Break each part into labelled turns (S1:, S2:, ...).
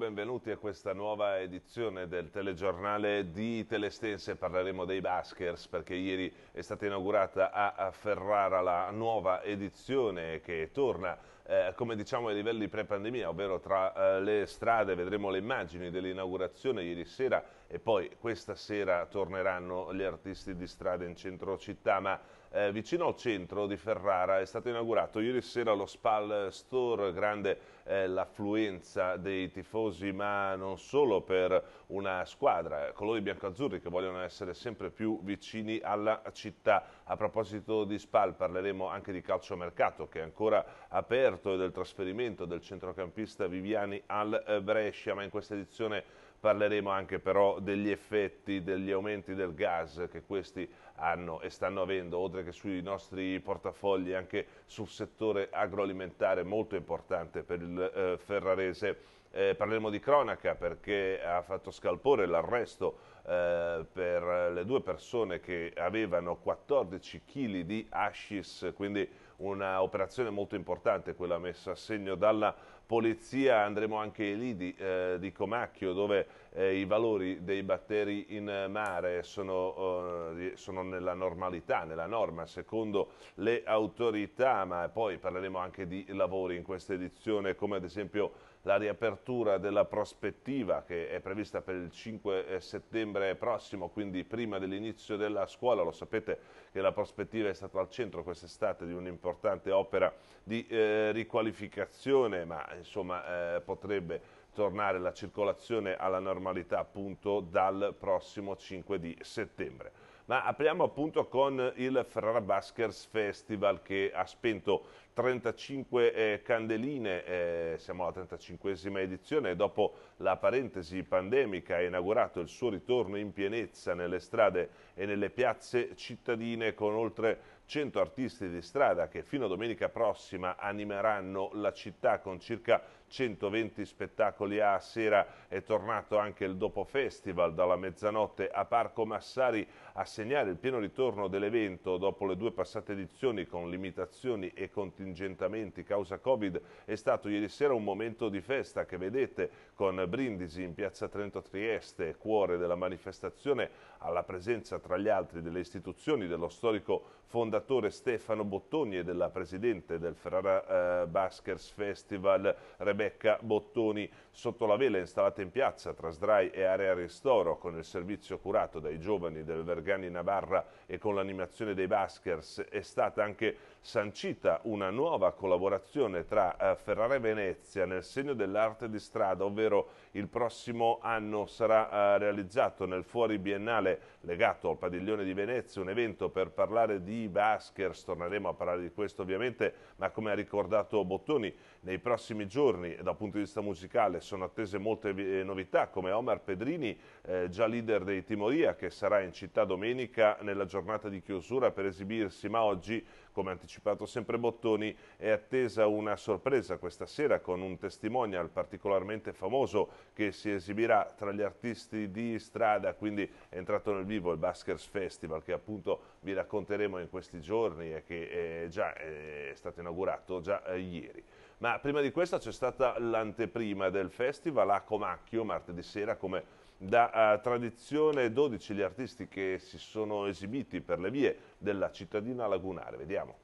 S1: benvenuti a questa nuova edizione del telegiornale di Telestense. Parleremo dei Baskers perché ieri è stata inaugurata a Ferrara la nuova edizione che torna eh, come diciamo ai livelli pre-pandemia, ovvero tra eh, le strade vedremo le immagini dell'inaugurazione ieri sera e poi questa sera torneranno gli artisti di strada in centro città, ma eh, vicino al centro di Ferrara. È stato inaugurato ieri sera lo Spal Store, grande eh, l'affluenza dei tifosi, ma non solo per una squadra, eh, colori biancoazzurri che vogliono essere sempre più vicini alla città. A proposito di Spal parleremo anche di calciomercato che è ancora aperto e del trasferimento del centrocampista Viviani al eh, Brescia, ma in questa edizione Parleremo anche però degli effetti degli aumenti del gas che questi hanno e stanno avendo, oltre che sui nostri portafogli, anche sul settore agroalimentare molto importante per il eh, ferrarese. Eh, parleremo di cronaca perché ha fatto scalpore l'arresto eh, per le due persone che avevano 14 kg di hashish, quindi un'operazione molto importante quella messa a segno dalla polizia. Andremo anche lì di, eh, di Comacchio dove eh, i valori dei batteri in mare sono, eh, sono, nella normalità, nella norma secondo le autorità, ma poi parleremo anche di lavori in questa edizione come ad esempio la riapertura della prospettiva che è prevista per il 5 eh, settembre prossimo, quindi prima dell'inizio della scuola. Lo sapete che la prospettiva è stata al centro quest'estate di un'importante opera di eh, riqualificazione, ma insomma eh, potrebbe tornare la circolazione alla normalità appunto dal prossimo 5 di settembre. Ma apriamo appunto con il Ferrara Baskers Festival che ha spento 35 eh, candeline, eh, siamo alla 35esima edizione, dopo la parentesi pandemica ha inaugurato il suo ritorno in pienezza nelle strade e nelle piazze cittadine con oltre 100 artisti di strada che fino a domenica prossima animeranno la città con circa 120 spettacoli a sera. È tornato anche il Dopo Festival dalla mezzanotte a Parco Massari assegnare il pieno ritorno dell'evento dopo le due passate edizioni con limitazioni e contingentamenti causa Covid è stato ieri sera un momento di festa che vedete con Brindisi in piazza Trento Trieste, cuore della manifestazione, alla presenza tra gli altri delle istituzioni dello storico fondatore Stefano Bottoni e della presidente del Ferrara eh, Baskers Festival Rebecca Bottoni sotto la vela installata in piazza tra SDRAI e Area Ristoro con il servizio curato dai giovani del Vergara Ganni Navarra e con l'animazione dei Baskers è stata anche sancita una nuova collaborazione tra eh, Ferrara e Venezia nel segno dell'arte di strada, ovvero il prossimo anno sarà eh, realizzato nel fuori biennale legato al padiglione di Venezia un evento per parlare di Baskers, torneremo a parlare di questo ovviamente, ma come ha ricordato Bottoni, nei prossimi giorni dal punto di vista musicale sono attese molte novità come Omar Pedrini, eh, già leader dei Timoria, che sarà in città domenica nella giornata di chiusura per esibirsi, ma oggi, come anticipato sempre Bottoni, è attesa una sorpresa questa sera con un testimonial particolarmente famoso che si esibirà tra gli artisti di strada, quindi è entrato nel vivo il Baskers Festival che appunto vi racconteremo in questi giorni e che è eh, già eh, è stato inaugurato già eh, ieri. Ma prima di questo c'è stata l'anteprima del festival a Comacchio martedì sera come da uh, tradizione 12 gli artisti che si sono esibiti per le vie della cittadina lagunare. Vediamo.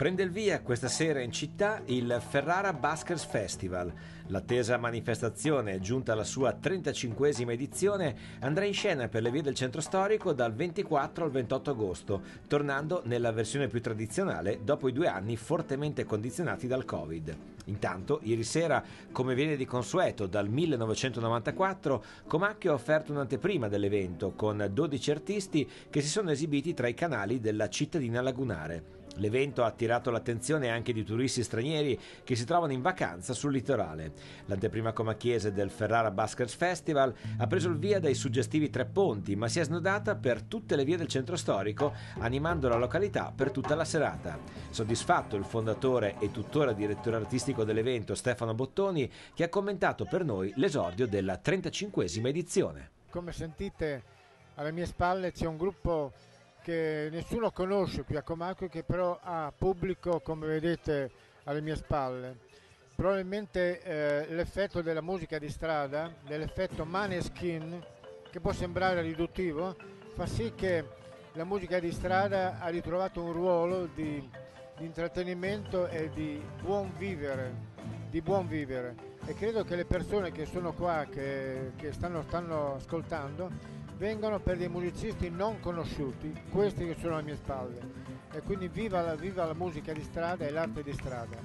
S2: Prende il via questa sera in città il Ferrara Baskers Festival. L'attesa manifestazione, giunta alla sua 35esima edizione, andrà in scena per le vie del centro storico dal 24 al 28 agosto, tornando nella versione più tradizionale dopo i due anni fortemente condizionati dal Covid. Intanto, ieri sera, come viene di consueto dal 1994, Comacchio ha offerto un'anteprima dell'evento con 12 artisti che si sono esibiti tra i canali della cittadina lagunare. L'evento ha attirato l'attenzione anche di turisti stranieri che si trovano in vacanza sul litorale. L'anteprima comachiese del Ferrara Baskers Festival ha preso il via dai suggestivi tre ponti, ma si è snodata per tutte le vie del centro storico, animando la località per tutta la serata. Soddisfatto il fondatore e tuttora direttore artistico dell'evento Stefano Bottoni, che ha commentato per noi l'esordio della 35esima edizione. Come sentite alle mie spalle c'è un gruppo che nessuno conosce qui a Comacchio che però ha pubblico come vedete alle mie spalle. Probabilmente eh, l'effetto della musica di strada, dell'effetto Skin che può sembrare riduttivo, fa sì che la musica di strada ha ritrovato un ruolo di, di intrattenimento e di buon, vivere, di buon vivere. E credo che le persone che sono qua, che, che stanno, stanno ascoltando, vengono per dei musicisti non conosciuti, questi che sono alle mie spalle. E quindi viva la, viva la musica di strada e l'arte di strada.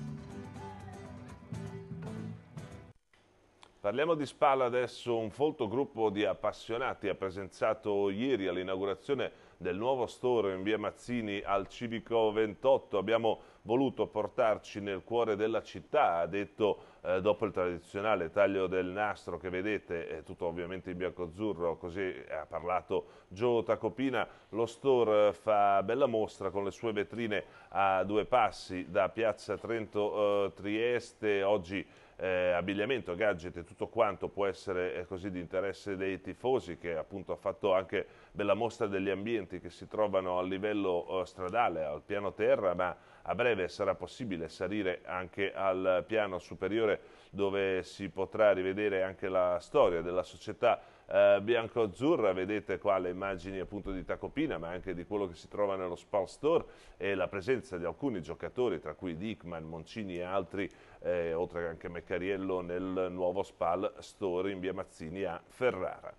S1: Parliamo di Spalla adesso, un folto gruppo di appassionati ha presenziato ieri all'inaugurazione del nuovo store in via Mazzini al Civico 28. Abbiamo voluto portarci nel cuore della città, ha detto eh, dopo il tradizionale taglio del nastro che vedete, è eh, tutto ovviamente in bianco-azzurro, così ha parlato Gio Tacopina, lo store fa bella mostra con le sue vetrine a due passi da Piazza Trento eh, Trieste, oggi eh, abbigliamento, gadget e tutto quanto può essere eh, così di interesse dei tifosi che appunto ha fatto anche della mostra degli ambienti che si trovano a livello eh, stradale, al piano terra, ma a breve sarà possibile salire anche al piano superiore dove si potrà rivedere anche la storia della società eh, bianco-azzurra, vedete qua le immagini appunto di Tacopina ma anche di quello che si trova nello Spal Store e la presenza di alcuni giocatori tra cui Dickman, Moncini e altri eh, oltre anche Meccariello nel nuovo Spal Store in via Mazzini a Ferrara.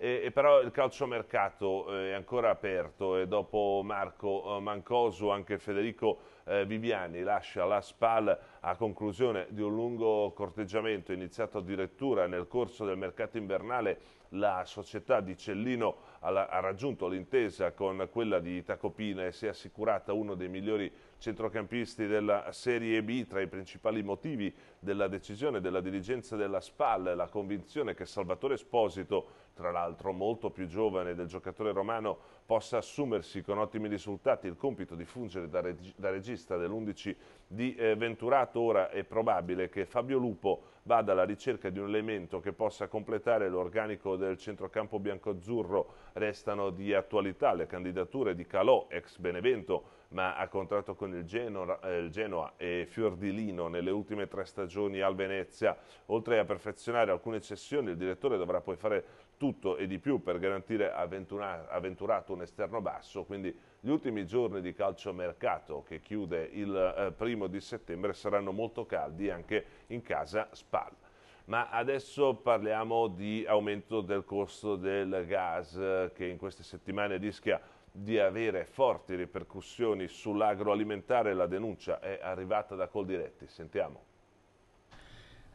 S1: Eh, però il calciomercato eh, è ancora aperto e dopo Marco eh, Mancosu anche Federico eh, Viviani lascia la SPAL a conclusione di un lungo corteggiamento iniziato addirittura nel corso del mercato invernale la società di Cellino ha raggiunto l'intesa con quella di Tacopina e si è assicurata uno dei migliori centrocampisti della Serie B. Tra i principali motivi della decisione della dirigenza della SPAL, la convinzione che Salvatore Esposito tra l'altro molto più giovane del giocatore romano, possa assumersi con ottimi risultati il compito di fungere da, reg da regista dell'11 di eh, Venturato. Ora è probabile che Fabio Lupo vada alla ricerca di un elemento che possa completare l'organico del centrocampo biancoazzurro. Restano di attualità le candidature di Calò, ex Benevento, ma a contratto con il, Geno eh, il Genoa e Fiordilino nelle ultime tre stagioni al Venezia. Oltre a perfezionare alcune cessioni, il direttore dovrà poi fare tutto e di più per garantire a Venturato un esterno basso, quindi gli ultimi giorni di calciomercato che chiude il eh, primo di settembre saranno molto caldi anche in casa Spal. Ma adesso parliamo di aumento del costo del gas che in queste settimane rischia di avere forti ripercussioni sull'agroalimentare. La denuncia è arrivata da Coldiretti, sentiamo.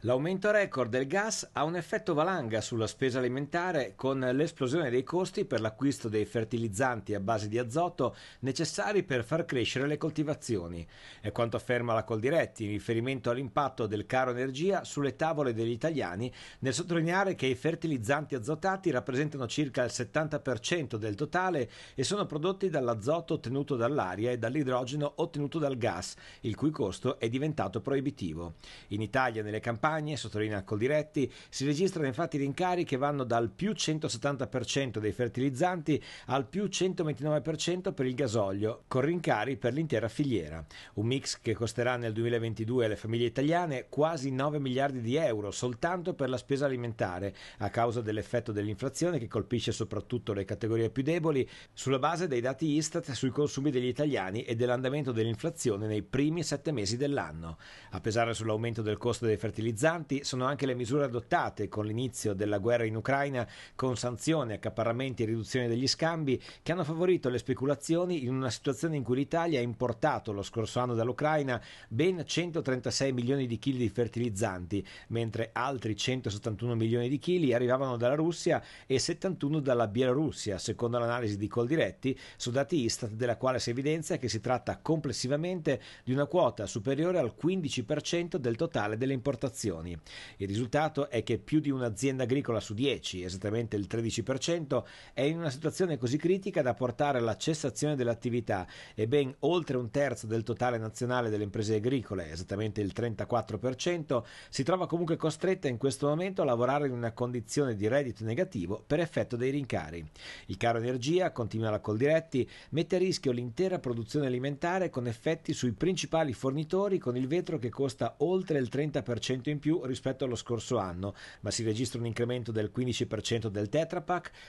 S2: L'aumento record del gas ha un effetto valanga sulla spesa alimentare con l'esplosione dei costi per l'acquisto dei fertilizzanti a base di azoto necessari per far crescere le coltivazioni. È quanto afferma la Coldiretti in riferimento all'impatto del caro energia sulle tavole degli italiani nel sottolineare che i fertilizzanti azotati rappresentano circa il 70% del totale e sono prodotti dall'azoto ottenuto dall'aria e dall'idrogeno ottenuto dal gas, il cui costo è diventato proibitivo. In Italia nelle campagne campagne, sottolinea Coldiretti, si registrano infatti rincari che vanno dal più 170% dei fertilizzanti al più 129% per il gasolio, con rincari per l'intera filiera. Un mix che costerà nel 2022 alle famiglie italiane quasi 9 miliardi di euro soltanto per la spesa alimentare, a causa dell'effetto dell'inflazione che colpisce soprattutto le categorie più deboli, sulla base dei dati Istat sui consumi degli italiani e dell'andamento dell'inflazione nei primi sette mesi dell'anno. A pesare sull'aumento del costo dei fertilizzanti, penalizzanti sono anche le misure adottate con l'inizio della guerra in Ucraina, con sanzioni, accaparramenti e riduzione degli scambi, che hanno favorito le speculazioni in una situazione in cui l'Italia ha importato lo scorso anno dall'Ucraina ben 136 milioni di chili di fertilizzanti, mentre altri 171 milioni di chili arrivavano dalla Russia e 71 dalla Bielorussia, secondo l'analisi di Coldiretti su dati Istat, della quale si evidenzia che si tratta complessivamente di una quota superiore al 15% del totale delle importazioni coltivazioni. Il risultato è che più di un'azienda agricola su 10, esattamente il 13%, è in una situazione così critica da portare alla cessazione dell'attività e ben oltre un terzo del totale nazionale delle imprese agricole, esattamente il 34%, si trova comunque costretta in questo momento a lavorare in una condizione di reddito negativo per effetto dei rincari. Il caro energia, continua la Coldiretti, mette a rischio l'intera produzione alimentare con effetti sui principali fornitori con il vetro che costa oltre il 30% in in più rispetto allo scorso anno, ma si registra un incremento del 15% del Tetra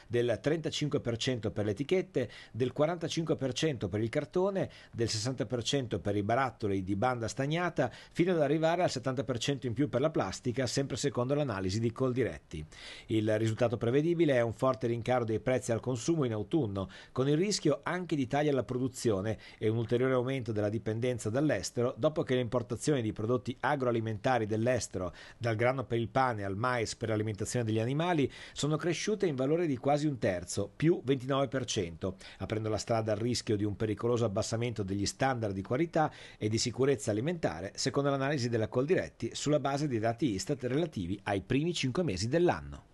S2: del 35% per le etichette, del 45% per il cartone, del 60% per i barattoli di banda stagnata, fino ad arrivare al 70% in più per la plastica, sempre secondo l'analisi di Coldiretti. Il risultato prevedibile è un forte rincaro dei prezzi al consumo in autunno, con il rischio anche di tagli alla produzione e un ulteriore aumento della dipendenza dall'estero dopo che le importazioni di prodotti agroalimentari dell'estero all'estero, dal grano per il pane al mais per l'alimentazione degli animali, sono cresciute in valore di quasi un terzo, più 29%, aprendo la strada al rischio di un pericoloso abbassamento degli standard di qualità e di sicurezza alimentare, secondo l'analisi della Coldiretti sulla base dei dati Istat relativi ai primi 5 mesi dell'anno.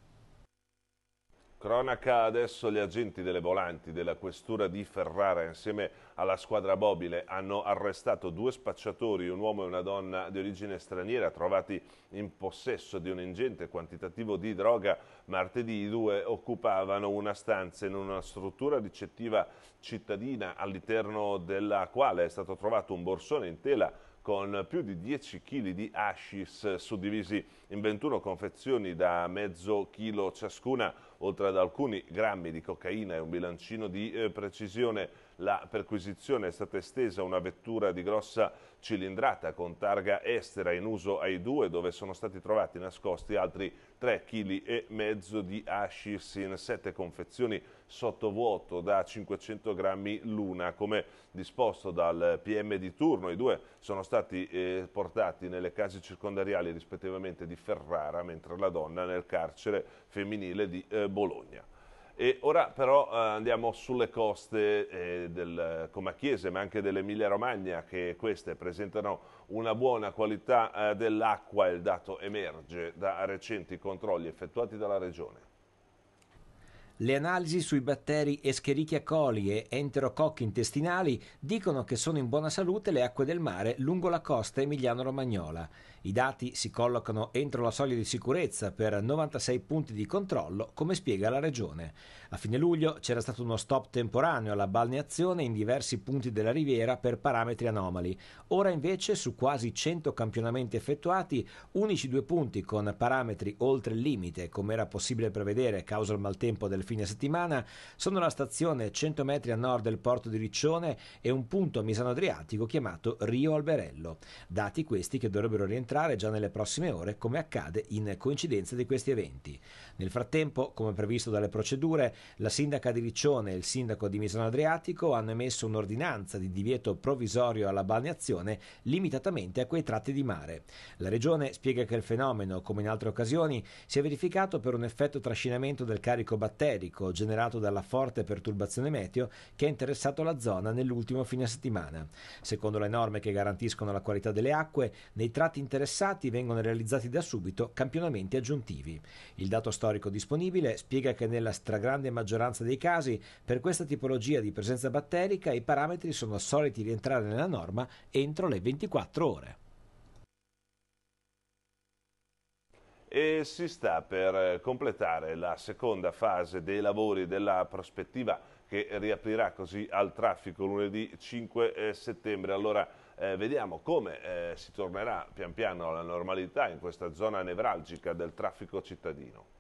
S1: Cronaca adesso gli agenti delle volanti della questura di Ferrara insieme alla squadra mobile hanno arrestato due spacciatori, un uomo e una donna di origine straniera trovati in possesso di un ingente quantitativo di droga. Martedì i due occupavano una stanza in una struttura ricettiva cittadina all'interno della quale è stato trovato un borsone in tela con più di 10 kg di hashish suddivisi in 21 confezioni da mezzo chilo ciascuna, oltre ad alcuni grammi di cocaina e un bilancino di eh, precisione. La perquisizione è stata estesa a una vettura di grossa cilindrata con targa estera in uso ai due, dove sono stati trovati nascosti altri 3,5 kg di hashish in 7 confezioni sottovuoto da 500 grammi l'una, come disposto dal PM di turno. I due sono stati eh, portati nelle case circondariali rispettivamente di Ferrara, mentre la donna nel carcere femminile di eh, Bologna. E ora però eh, andiamo sulle coste eh, del Comacchiese, ma anche dell'Emilia Romagna, che queste presentano una buona qualità eh, dell'acqua, il dato emerge da recenti controlli effettuati dalla Regione.
S2: Le analisi sui batteri Escherichia coli e enterococchi intestinali dicono che sono in buona salute le acque del mare lungo la costa emiliano-romagnola. I dati si collocano entro la soglia di sicurezza per 96 punti di controllo, come spiega la regione. A fine luglio c'era stato uno stop temporaneo alla balneazione in diversi punti della riviera per parametri anomali. Ora invece su quasi 100 campionamenti effettuati, unici due punti con parametri oltre il limite, come era possibile prevedere causa il maltempo del fine settimana sono la stazione 100 metri a nord del porto di Riccione e un punto a Misano Adriatico chiamato Rio Alberello. Dati questi che dovrebbero rientrare già nelle prossime ore, come accade in coincidenza di questi eventi. Nel frattempo, come previsto dalle procedure, la sindaca di Riccione e il sindaco di Misano Adriatico hanno emesso un'ordinanza di divieto provvisorio alla balneazione limitatamente a quei tratti di mare. La regione spiega che il fenomeno, come in altre occasioni, si è verificato per un effetto trascinamento del carico batterio atmosferico generato dalla forte perturbazione meteo che ha interessato la zona nell'ultimo fine settimana. Secondo le norme che garantiscono la qualità delle acque, nei tratti interessati vengono realizzati da subito campionamenti aggiuntivi. Il dato storico disponibile spiega che nella stragrande maggioranza dei casi per questa tipologia di presenza batterica i parametri sono soliti rientrare nella norma entro le 24 ore.
S1: e si sta per eh, completare la seconda fase dei lavori della prospettiva che riaprirà così al traffico lunedì 5 eh, settembre. Allora eh, vediamo come eh, si tornerà pian piano alla normalità in questa zona nevralgica del traffico cittadino.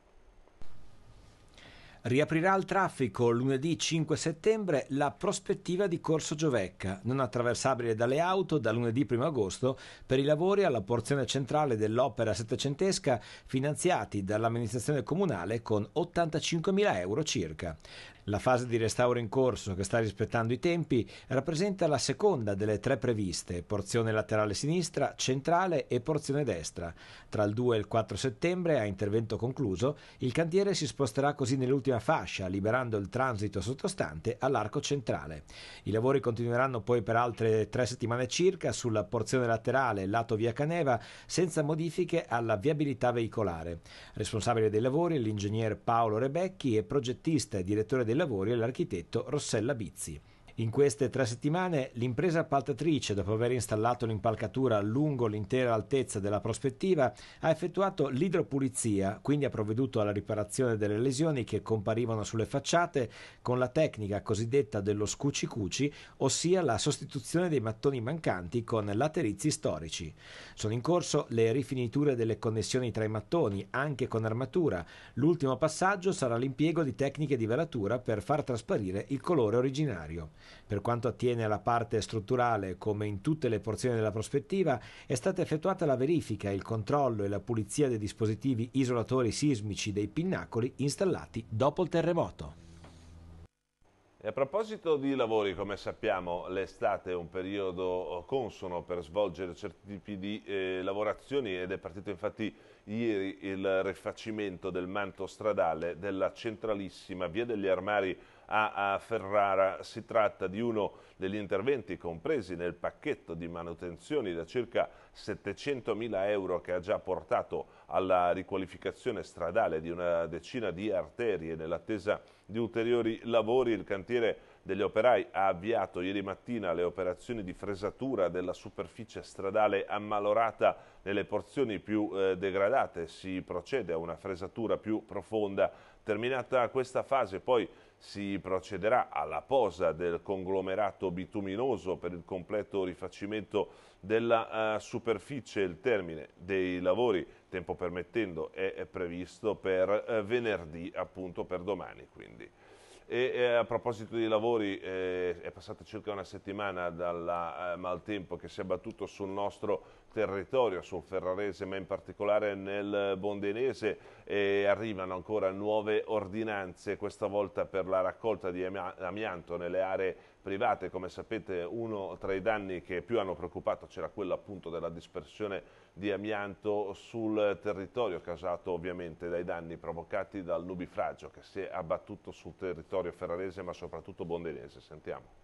S2: Riaprirà al traffico lunedì 5 settembre la prospettiva di Corso Giovecca, non attraversabile dalle auto da lunedì 1 agosto per i lavori alla porzione centrale dell'opera settecentesca finanziati dall'amministrazione comunale con 85.000 euro circa. La fase di restauro in corso, che sta rispettando i tempi, rappresenta la seconda delle tre previste, porzione laterale sinistra, centrale e porzione destra. Tra il 2 e il 4 settembre, a intervento concluso, il cantiere si sposterà così nell'ultima fascia, liberando il transito sottostante all'arco centrale. I lavori continueranno poi per altre tre settimane circa sulla porzione laterale lato via Caneva, senza modifiche alla viabilità veicolare. Responsabile dei lavori è l'ingegner Paolo Rebecchi e progettista e direttore del dei lavori all'architetto Rossella Bizzi. In queste tre settimane l'impresa appaltatrice, dopo aver installato l'impalcatura lungo l'intera altezza della prospettiva, ha effettuato l'idropulizia, quindi ha provveduto alla riparazione delle lesioni che comparivano sulle facciate con la tecnica cosiddetta dello scuci-cuci, ossia la sostituzione dei mattoni mancanti con laterizi storici. Sono in corso le rifiniture delle connessioni tra i mattoni, anche con armatura. L'ultimo passaggio sarà l'impiego di tecniche di velatura per far trasparire il colore originario. Per quanto attiene alla parte strutturale, come in tutte le porzioni della prospettiva, è stata effettuata la verifica, il controllo e la pulizia dei dispositivi isolatori sismici dei pinnacoli installati dopo il terremoto.
S1: E a proposito di lavori, come sappiamo, l'estate è un periodo consono per svolgere certi tipi di eh, lavorazioni ed è partito infatti ieri il rifacimento del manto stradale della centralissima via degli armari a, a Ferrara. Si tratta di uno degli interventi compresi nel pacchetto di manutenzioni da circa 700 mila euro che ha già portato alla riqualificazione stradale di una decina di arterie nell'attesa di ulteriori lavori. Il cantiere degli operai ha avviato ieri mattina le operazioni di fresatura della superficie stradale ammalorata nelle porzioni più eh, degradate. Si procede a una fresatura più profonda. Terminata questa fase poi si procederà alla posa del conglomerato bituminoso per il completo rifacimento della uh, superficie. Il termine dei lavori, tempo permettendo, è previsto per uh, venerdì, appunto per domani. Quindi. E, eh, a proposito dei lavori, eh, è passata circa una settimana dal eh, maltempo che si è abbattuto sul nostro territorio, sul ferrarese ma in particolare nel bondenese e arrivano ancora nuove ordinanze, questa volta per la raccolta di amianto nelle aree private, come sapete uno tra i danni che più hanno preoccupato c'era quello appunto della dispersione di amianto sul territorio, causato ovviamente dai danni provocati dal nubifragio che si è abbattuto sul territorio ferrarese ma soprattutto bondenese.
S2: Sentiamo.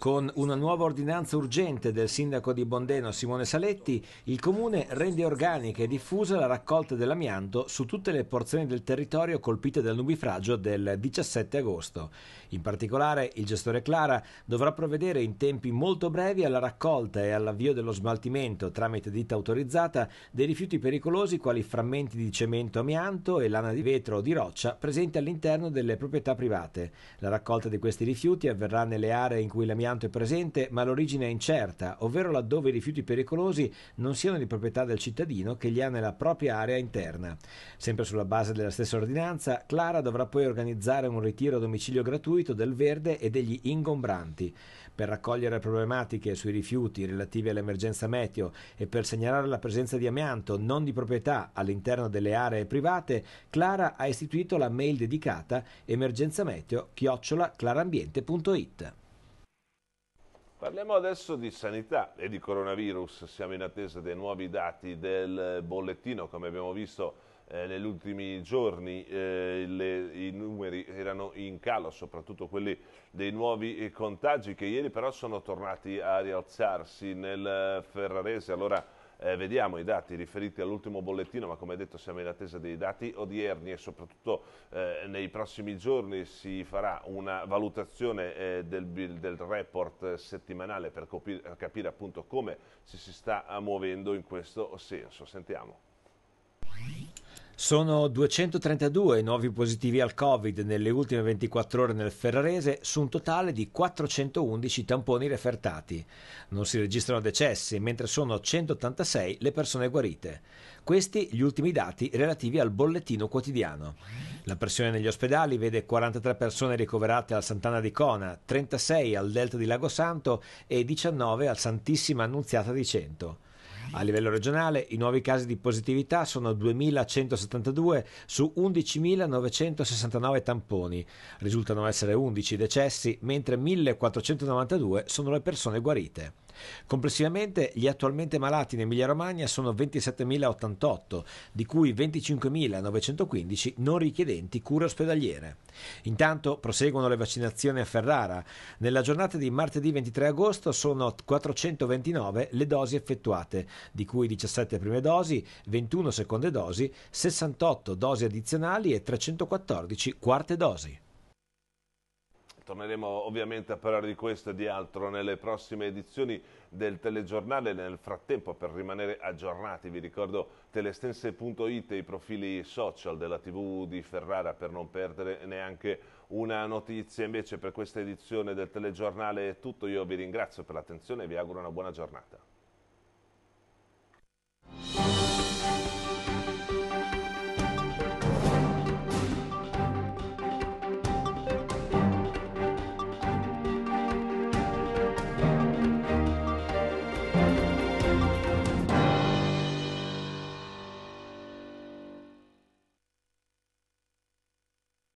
S2: Con una nuova ordinanza urgente del sindaco di Bondeno Simone Saletti, il comune rende organica e diffusa la raccolta dell'amianto su tutte le porzioni del territorio colpite dal nubifragio del 17 agosto. In particolare, il gestore Clara dovrà provvedere in tempi molto brevi alla raccolta e all'avvio dello smaltimento tramite ditta autorizzata dei rifiuti pericolosi quali frammenti di cemento amianto e lana di vetro o di roccia presenti all'interno delle proprietà private. La raccolta di questi rifiuti avverrà nelle aree in cui l'amianto impianto è presente, ma l'origine è incerta, ovvero laddove i rifiuti pericolosi non siano di proprietà del cittadino che li ha nella propria area interna. Sempre sulla base della stessa ordinanza, Clara dovrà poi organizzare un ritiro a domicilio gratuito del verde e degli ingombranti. Per raccogliere problematiche sui rifiuti relativi all'emergenza meteo e per segnalare la presenza di amianto non di proprietà all'interno delle aree private, Clara ha istituito la mail dedicata emergenzameteo-clarambiente.it.
S1: Parliamo adesso di sanità e di coronavirus, siamo in attesa dei nuovi dati del bollettino, come abbiamo visto eh, negli ultimi giorni eh, le, i numeri erano in calo, soprattutto quelli dei nuovi eh, contagi che ieri però sono tornati a rialzarsi nel eh, Ferrarese, allora eh, vediamo i dati riferiti all'ultimo bollettino, ma come detto siamo in attesa dei dati odierni e soprattutto eh, nei prossimi giorni si farà una valutazione eh, del, del, report settimanale per capire, capire appunto come ci si sta muovendo in questo senso. Sentiamo.
S2: Sono 232 nuovi positivi al Covid nelle ultime 24 ore nel Ferrarese su un totale di 411 tamponi refertati. Non si registrano decessi, mentre sono 186 le persone guarite. Questi gli ultimi dati relativi al bollettino quotidiano. La pressione negli ospedali vede 43 persone ricoverate al Sant'Anna di Cona, 36 al Delta di Lago Santo e 19 al Santissima Annunziata di Cento. A livello regionale i nuovi casi di positività sono 2.172 su 11.969 tamponi, risultano essere 11 decessi, mentre 1.492 sono le persone guarite. Complessivamente gli attualmente malati in Emilia-Romagna sono 27.088, di cui 25.915 non richiedenti cure ospedaliere. Intanto proseguono le vaccinazioni a Ferrara. Nella giornata di martedì 23 agosto sono 429 le dosi effettuate, di cui 17 prime dosi, 21 seconde dosi, 68 dosi addizionali e 314 quarte dosi.
S1: Torneremo ovviamente a parlare di questo e di altro nelle prossime edizioni del telegiornale. Nel frattempo, per rimanere aggiornati, vi ricordo telestense.it e i profili social della TV di Ferrara per non perdere neanche una notizia. Invece per questa edizione del telegiornale è tutto. Io vi ringrazio per l'attenzione e vi auguro una buona giornata.